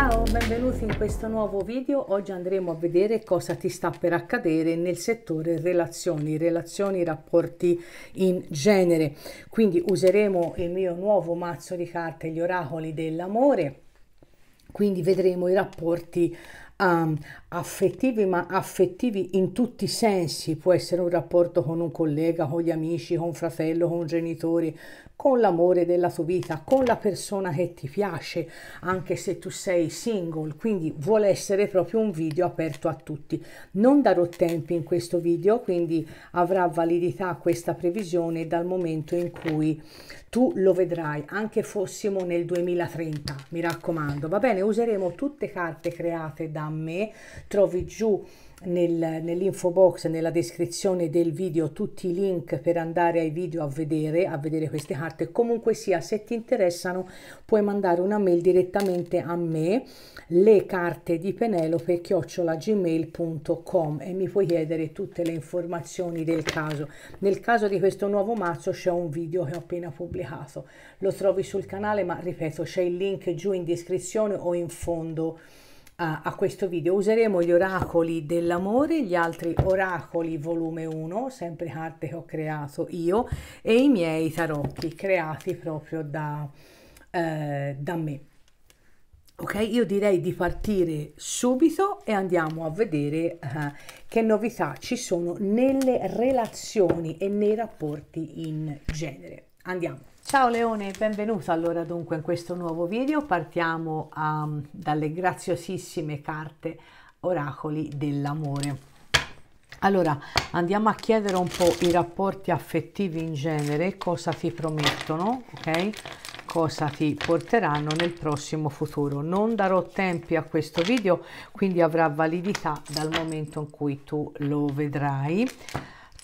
Ciao, benvenuti in questo nuovo video. Oggi andremo a vedere cosa ti sta per accadere nel settore relazioni, relazioni, rapporti in genere. Quindi useremo il mio nuovo mazzo di carte, gli oracoli dell'amore. Quindi vedremo i rapporti um, affettivi, ma affettivi in tutti i sensi, può essere un rapporto con un collega, con gli amici, con un fratello, con genitori, con l'amore della tua vita, con la persona che ti piace, anche se tu sei single, quindi vuole essere proprio un video aperto a tutti. Non darò tempi in questo video, quindi avrà validità questa previsione dal momento in cui tu lo vedrai anche fossimo nel 2030 mi raccomando va bene useremo tutte carte create da me trovi giù nel, nell'info box, nella descrizione del video, tutti i link per andare ai video a vedere, a vedere queste carte. Comunque sia, se ti interessano puoi mandare una mail direttamente a me, le carte di Penelope, chiocciolagmail.com e mi puoi chiedere tutte le informazioni del caso. Nel caso di questo nuovo mazzo c'è un video che ho appena pubblicato, lo trovi sul canale ma ripeto c'è il link giù in descrizione o in fondo a questo video useremo gli oracoli dell'amore gli altri oracoli volume 1 sempre carte che ho creato io e i miei tarocchi creati proprio da, eh, da me ok io direi di partire subito e andiamo a vedere eh, che novità ci sono nelle relazioni e nei rapporti in genere andiamo Ciao Leone, benvenuto allora dunque in questo nuovo video. Partiamo um, dalle graziosissime carte oracoli dell'amore. Allora, andiamo a chiedere un po' i rapporti affettivi in genere, cosa ti promettono, ok? Cosa ti porteranno nel prossimo futuro. Non darò tempi a questo video, quindi avrà validità dal momento in cui tu lo vedrai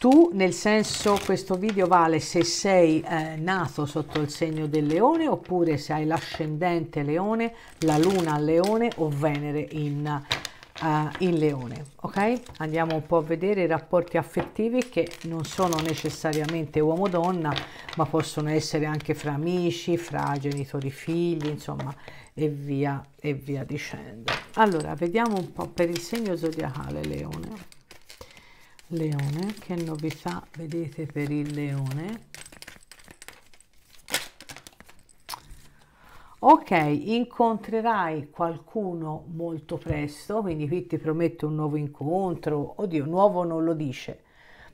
tu, nel senso questo video vale se sei eh, nato sotto il segno del leone oppure se hai l'ascendente leone, la luna leone o Venere in, uh, in leone. Ok? Andiamo un po' a vedere i rapporti affettivi che non sono necessariamente uomo-donna, ma possono essere anche fra amici, fra genitori figli, insomma, e via, e via dicendo. Allora, vediamo un po' per il segno zodiacale leone leone che novità vedete per il leone ok incontrerai qualcuno molto presto quindi qui ti prometto un nuovo incontro oddio nuovo non lo dice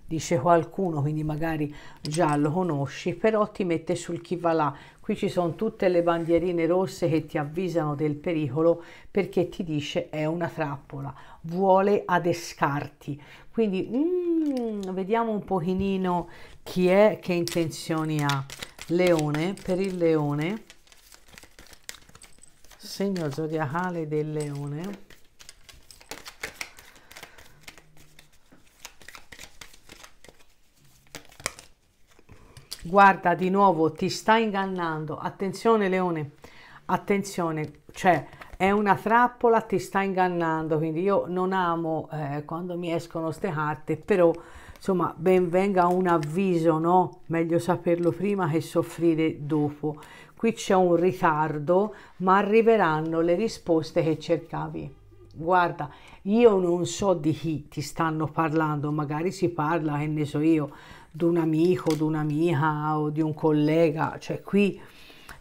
dice qualcuno, quindi magari già lo conosci, però ti mette sul chi va là. Qui ci sono tutte le bandierine rosse che ti avvisano del pericolo perché ti dice è una trappola, vuole adescarti. Quindi mm, vediamo un pochino chi è, che intenzioni ha. Leone, per il leone, segno zodiacale del leone guarda di nuovo ti sta ingannando attenzione leone attenzione cioè è una trappola ti sta ingannando quindi io non amo eh, quando mi escono ste carte però insomma ben venga un avviso no meglio saperlo prima che soffrire dopo qui c'è un ritardo ma arriveranno le risposte che cercavi guarda io non so di chi ti stanno parlando magari si parla e ne so io di un amico, di un'amica o di un collega, cioè qui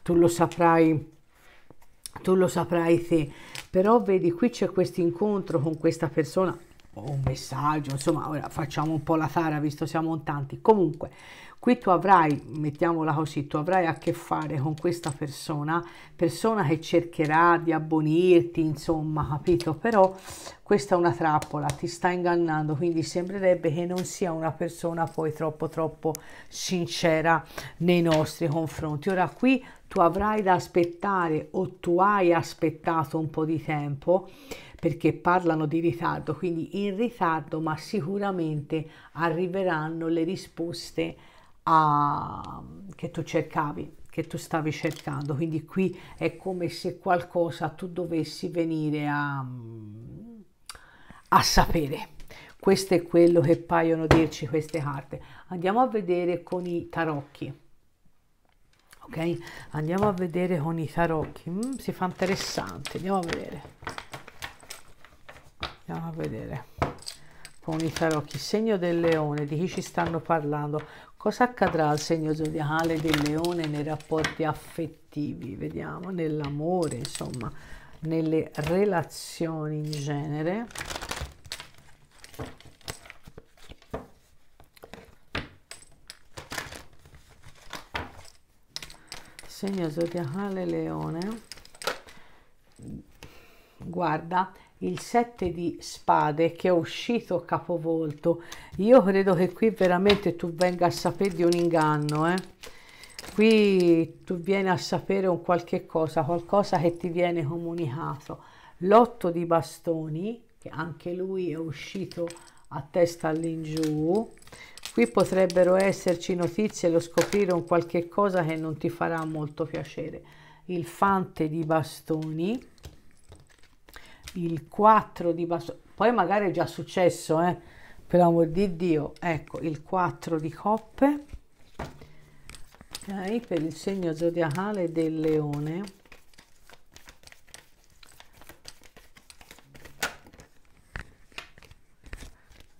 tu lo saprai tu lo saprai te, però vedi qui c'è questo incontro con questa persona o un messaggio, insomma, ora facciamo un po' la tara visto siamo in tanti. Comunque, Qui tu avrai, mettiamola così, tu avrai a che fare con questa persona, persona che cercherà di abbonirti, insomma, capito? Però questa è una trappola, ti sta ingannando, quindi sembrerebbe che non sia una persona poi troppo troppo sincera nei nostri confronti. Ora qui tu avrai da aspettare o tu hai aspettato un po' di tempo perché parlano di ritardo, quindi in ritardo, ma sicuramente arriveranno le risposte a, che tu cercavi, che tu stavi cercando. Quindi qui è come se qualcosa tu dovessi venire a, a sapere. Questo è quello che paiono dirci queste carte. Andiamo a vedere con i tarocchi. Ok, andiamo a vedere con i tarocchi. Mm, si fa interessante. Andiamo a vedere. Andiamo a vedere con i tarocchi, segno del leone, di chi ci stanno parlando, cosa accadrà al segno zodiacale del leone nei rapporti affettivi, vediamo, nell'amore, insomma, nelle relazioni in genere. Segno zodiacale leone, guarda, il 7 di spade che è uscito capovolto io credo che qui veramente tu venga a sapere di un inganno eh? qui tu vieni a sapere un qualche cosa qualcosa che ti viene comunicato l'otto di bastoni che anche lui è uscito a testa all'ingiù qui potrebbero esserci notizie lo scoprire un qualche cosa che non ti farà molto piacere il fante di bastoni il 4 di bastoni, poi magari è già successo, eh, per l'amor di Dio, ecco, il 4 di coppe, ok, per il segno zodiacale del leone.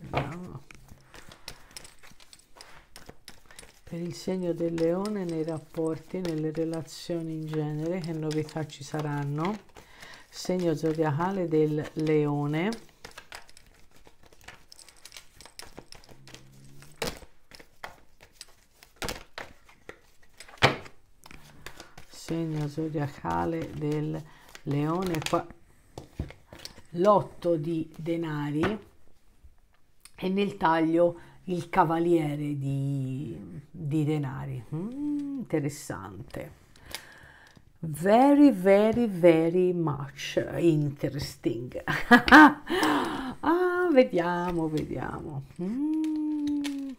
Bravo. Per il segno del leone nei rapporti, nelle relazioni in genere, che novità ci saranno? segno zodiacale del leone segno zodiacale del leone qua l'otto di denari e nel taglio il cavaliere di, di denari mm, interessante very very very much interesting ah vediamo vediamo mm.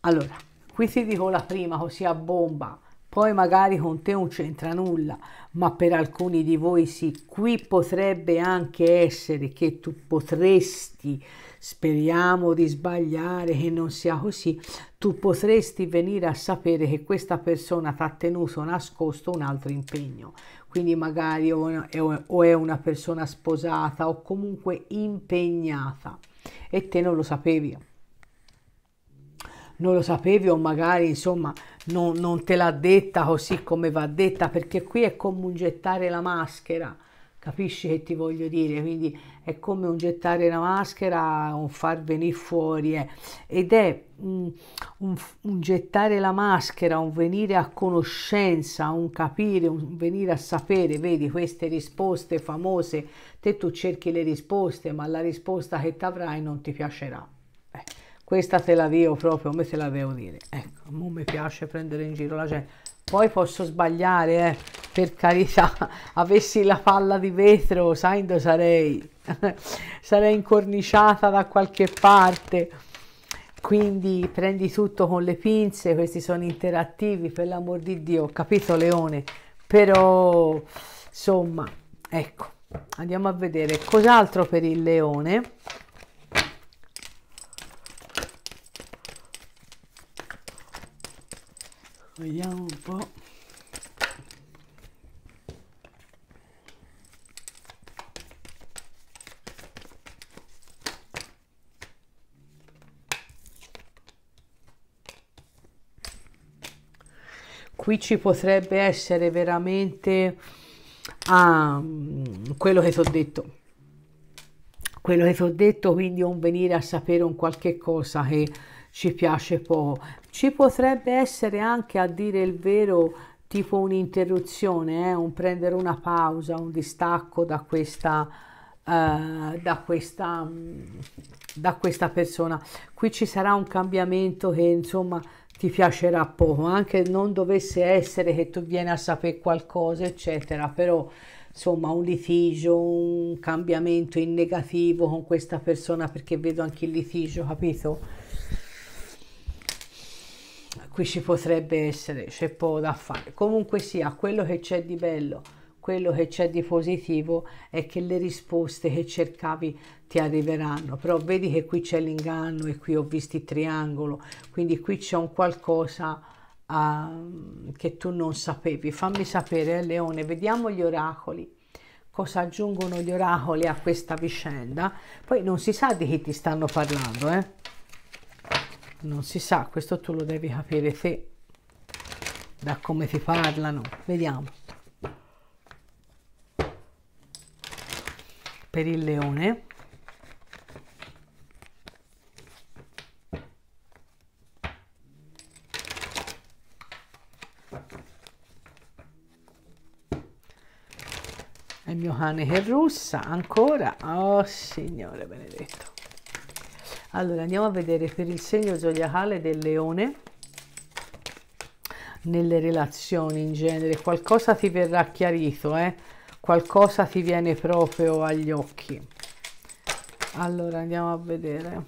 allora qui ti dico la prima così a bomba poi magari con te non c'entra nulla, ma per alcuni di voi sì. Qui potrebbe anche essere che tu potresti, speriamo di sbagliare, che non sia così, tu potresti venire a sapere che questa persona ti ha tenuto nascosto un altro impegno. Quindi magari o è una persona sposata o comunque impegnata e te non lo sapevi non lo sapevi o magari insomma non, non te l'ha detta così come va detta, perché qui è come un gettare la maschera, capisci che ti voglio dire? Quindi è come un gettare la maschera, un far venire fuori, eh. ed è mm, un, un, gettare la maschera, un venire a conoscenza, un capire, un venire a sapere, vedi queste risposte famose, te tu cerchi le risposte, ma la risposta che ti avrai non ti piacerà questa te la dio proprio come te la devo dire ecco non mi piace prendere in giro la gente poi posso sbagliare eh, per carità avessi la palla di vetro sai dove sarei sarei incorniciata da qualche parte quindi prendi tutto con le pinze questi sono interattivi per l'amor di Dio capito Leone però insomma ecco andiamo a vedere cos'altro per il leone vediamo un po' qui ci potrebbe essere veramente ah, quello che ti ho detto quello che ti ho detto quindi un venire a sapere un qualche cosa che ci piace poco. Ci potrebbe essere anche, a dire il vero, tipo un'interruzione, eh, un prendere una pausa, un distacco da questa, eh, da, questa, mm, da questa persona. Qui ci sarà un cambiamento che insomma ti piacerà poco, anche non dovesse essere che tu vieni a sapere qualcosa, eccetera, però insomma un litigio, un cambiamento in negativo con questa persona perché vedo anche il litigio, capito? qui ci potrebbe essere, c'è poco da fare. Comunque sia, quello che c'è di bello, quello che c'è di positivo è che le risposte che cercavi ti arriveranno, però vedi che qui c'è l'inganno e qui ho visto il triangolo, quindi qui c'è un qualcosa uh, che tu non sapevi. Fammi sapere, eh, Leone, vediamo gli oracoli cosa aggiungono gli oracoli a questa vicenda. Poi non si sa di chi ti stanno parlando, eh? non si sa questo tu lo devi capire te da come ti parlano vediamo per il leone il mio cane che russa ancora oh signore benedetto allora andiamo a vedere per il segno zodiacale del leone nelle relazioni in genere qualcosa ti verrà chiarito eh? qualcosa ti viene proprio agli occhi allora andiamo a vedere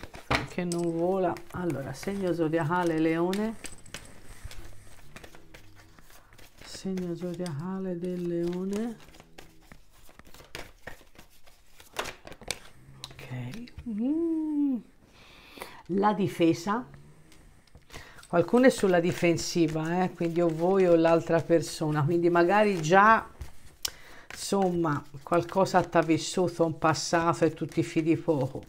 che non vola allora segno zodiacale leone segno zodiacale del leone la difesa. Qualcuno è sulla difensiva, eh? quindi o voi o l'altra persona, quindi magari già insomma qualcosa t'ha vissuto un passato e tu ti fidi poco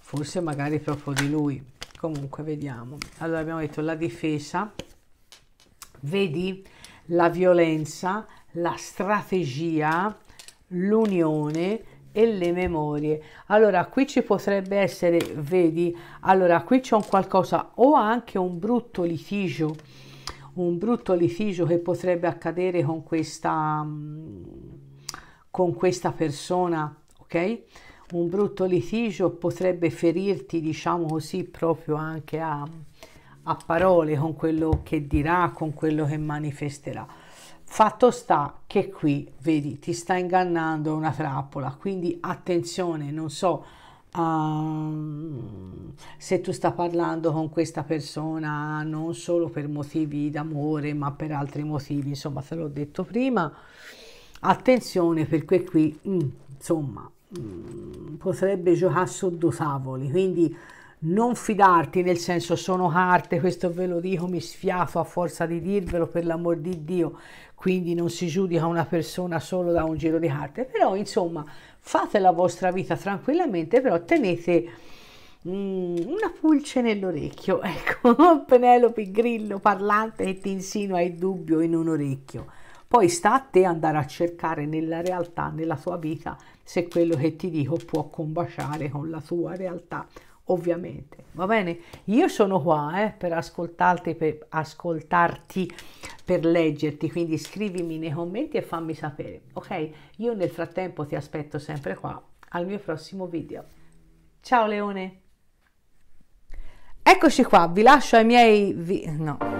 forse magari proprio di lui comunque vediamo allora abbiamo detto la difesa vedi la violenza la strategia l'unione e le memorie allora qui ci potrebbe essere vedi allora qui c'è un qualcosa o anche un brutto litigio un brutto litigio che potrebbe accadere con questa mm, con questa persona ok un brutto litigio potrebbe ferirti diciamo così proprio anche a, a parole con quello che dirà con quello che manifesterà Fatto sta che qui, vedi, ti sta ingannando una trappola, quindi attenzione, non so um, se tu stai parlando con questa persona non solo per motivi d'amore, ma per altri motivi, insomma, te l'ho detto prima, attenzione perché qui, mm, insomma, mm, potrebbe giocare su due tavoli, quindi non fidarti nel senso sono carte, questo ve lo dico, mi sfiafo a forza di dirvelo per l'amor di Dio, quindi non si giudica una persona solo da un giro di carte, però insomma fate la vostra vita tranquillamente, però tenete mm, una pulce nell'orecchio, ecco, Penelope Grillo parlante che ti insinua il dubbio in un orecchio. Poi sta a te andare a cercare nella realtà, nella tua vita, se quello che ti dico può combaciare con la tua realtà ovviamente. Va bene? Io sono qua eh, per ascoltarti, per ascoltarti, per leggerti, quindi scrivimi nei commenti e fammi sapere, ok? Io nel frattempo ti aspetto sempre qua al mio prossimo video. Ciao Leone! Eccoci qua, vi lascio ai miei... Vi... no...